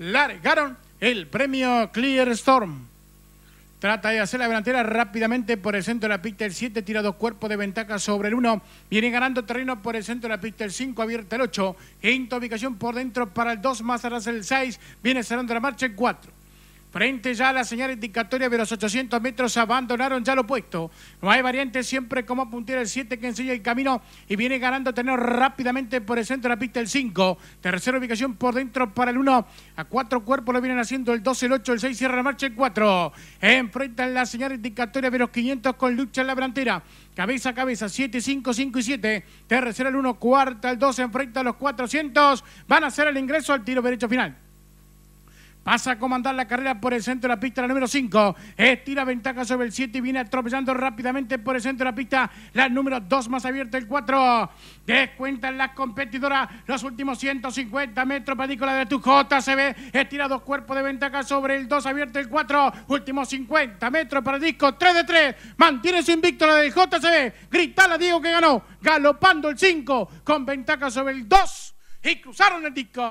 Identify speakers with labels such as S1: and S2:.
S1: largaron el premio Clear Storm. Trata de hacer la delantera rápidamente por el centro de la pista el 7, tira dos cuerpos de ventaja sobre el 1. Viene ganando terreno por el centro de la pista el 5, abierta el 8. Quinta ubicación por dentro para el 2, más atrás el 6. Viene cerrando la marcha el 4. Frente ya a la señal indicatoria de los 800 metros, abandonaron ya lo puesto. No hay variante, siempre como puntera el 7 que enseña el camino y viene ganando tener rápidamente por el centro de la pista el 5. Tercera ubicación por dentro para el 1. A cuatro cuerpos lo vienen haciendo el 2, el 8, el 6, cierra la marcha el 4. Enfrentan la señal indicatoria de los 500 con lucha en la delantera. Cabeza a cabeza, 7, 5, 5 y 7. Tercera el 1, cuarta el 2, enfrenta a los 400. Van a hacer el ingreso al tiro derecho final. Pasa a comandar la carrera por el centro de la pista, la número 5. Estira ventaja sobre el 7 y viene atropellando rápidamente por el centro de la pista. La número 2 más abierta, el 4. Descuentan las competidoras los últimos 150 metros. la de tu JCB. Estira dos cuerpos de ventaja sobre el 2, abierto el 4. Últimos 50 metros para el disco. 3 de 3. Mantiene su invicto la del JCB. Gritala Diego que ganó. Galopando el 5 con ventaja sobre el 2. Y cruzaron el disco.